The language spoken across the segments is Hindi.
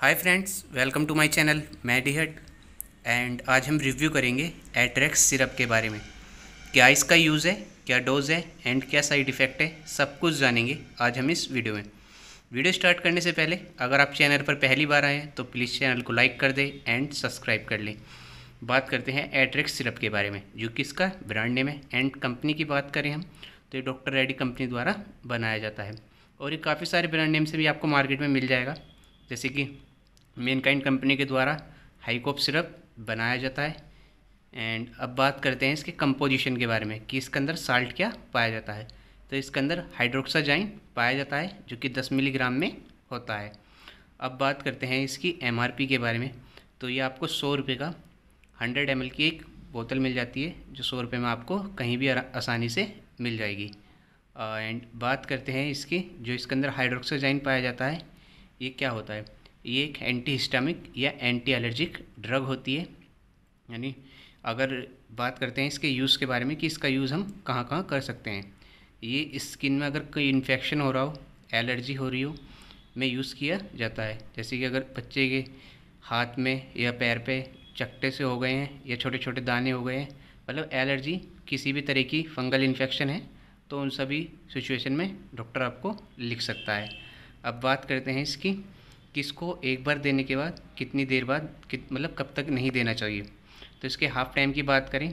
hi friends welcome to my channel Maddy hut and आज हम रिव्यू करेंगे एट्रैक्स सिरप के बारे में क्या इसका यूज़ है क्या डोज है एंड क्या साइड इफ़ेक्ट है सब कुछ जानेंगे आज हम इस वीडियो में वीडियो स्टार्ट करने से पहले अगर आप चैनल पर पहली बार आए हैं तो प्लीज़ चैनल को लाइक कर दें एंड सब्सक्राइब कर लें बात करते हैं एट्रैक्स सिरप के बारे में जो कि इसका ब्रांड नेम है एंड कंपनी की बात करें हम तो ये डॉक्टर रेडी कंपनी द्वारा बनाया जाता है और ये काफ़ी सारे ब्रांड नेम से भी आपको मार्केट में मिल जाएगा जैसे कि मेनकाइंड कंपनी के द्वारा हाईकोप सिरप बनाया जाता है एंड अब बात करते हैं इसके कंपोजिशन के बारे में कि इसके अंदर साल्ट क्या पाया जाता है तो इसके अंदर हाइड्रोक्साजाइन पाया जाता है जो कि 10 मिलीग्राम में होता है अब बात करते हैं इसकी एम के बारे में तो ये आपको सौ रुपये का हंड्रेड एम की एक बोतल मिल जाती है जो सौ रुपये में आपको कहीं भी आसानी से मिल जाएगी एंड uh, बात करते हैं इसकी जो इसके अंदर हाइड्रोक्साजाइन पाया जाता है ये क्या होता है ये एक एंटी हिस्टामिक या एंटी एलर्जिक ड्रग होती है यानी अगर बात करते हैं इसके यूज़ के बारे में कि इसका यूज़ हम कहाँ कहाँ कर सकते हैं ये स्किन में अगर कोई इन्फेक्शन हो रहा हो एलर्जी हो रही हो में यूज़ किया जाता है जैसे कि अगर बच्चे के हाथ में या पैर पे चकटे से हो गए हैं या छोटे छोटे दाने हो गए हैं मतलब एलर्जी किसी भी तरह की फंगल इन्फेक्शन है तो उन सभी सिचुएशन में डॉक्टर आपको लिख सकता है अब बात करते हैं इसकी किसको एक बार देने के बाद कितनी देर बाद कित मतलब कब तक नहीं देना चाहिए तो इसके हाफ़ टाइम की बात करें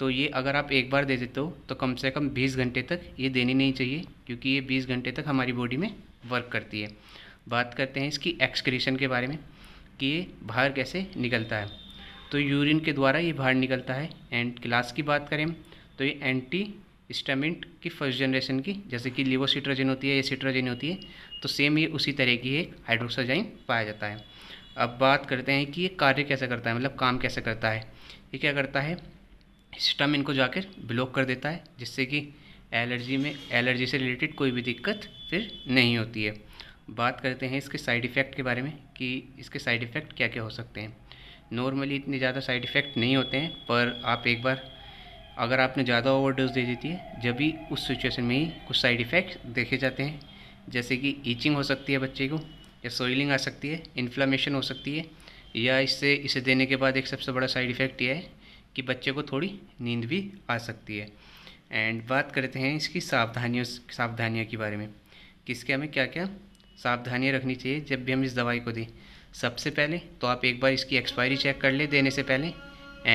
तो ये अगर आप एक बार दे देते हो तो कम से कम 20 घंटे तक ये देनी नहीं चाहिए क्योंकि ये 20 घंटे तक हमारी बॉडी में वर्क करती है बात करते हैं इसकी एक्सक्रीशन के बारे में कि ये बाहर कैसे निकलता है तो यूरिन के द्वारा ये बाहर निकलता है एंड क्लास की बात करें तो ये एंटी स्टेमेंट की फर्स्ट जनरेशन की जैसे कि लिवोसिट्राजिन होती है या सिट्राजिन होती है तो सेम ये उसी तरह की एक हाइड्रोक्साजाइन पाया जाता है अब बात करते हैं कि ये कार्य कैसे करता है मतलब काम कैसे करता है ये क्या करता है स्टम इनको जाकर ब्लॉक कर देता है जिससे कि एलर्जी में एलर्जी से रिलेटेड कोई भी दिक्कत फिर नहीं होती है बात करते हैं इसके साइड इफ़ेक्ट के बारे में कि इसके साइड इफ़ेक्ट क्या क्या हो सकते हैं नॉर्मली इतने ज़्यादा साइड इफ़ेक्ट नहीं होते हैं पर आप एक बार अगर आपने ज़्यादा ओवरडोज दे देती है जब भी उस सिचुएशन में ही कुछ साइड इफ़ेक्ट देखे जाते हैं जैसे कि ईचिंग हो सकती है बच्चे को या सोइलिंग आ सकती है इन्फ्लामेशन हो सकती है या इससे इसे देने के बाद एक सबसे बड़ा साइड इफ़ेक्ट यह है कि बच्चे को थोड़ी नींद भी आ सकती है एंड बात करते हैं इसकी सावधानियों सावधानियों के बारे में कि इसके हमें क्या क्या सावधानियाँ रखनी चाहिए जब भी हम इस दवाई को दें सबसे पहले तो आप एक बार इसकी एक्सपायरी चेक कर ले देने से पहले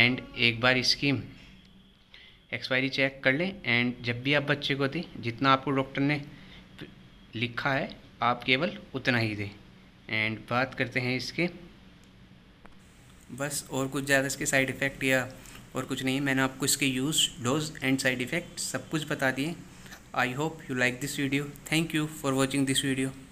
एंड एक बार इसकी एक्सपायरी चेक कर लें एंड जब भी आप बच्चे को दें जितना आपको डॉक्टर ने लिखा है आप केवल उतना ही दें एंड बात करते हैं इसके बस और कुछ ज़्यादा इसके साइड इफ़ेक्ट या और कुछ नहीं मैंने आपको इसके use dose and side effect सब कुछ बता दिए I hope you like this video thank you for watching this video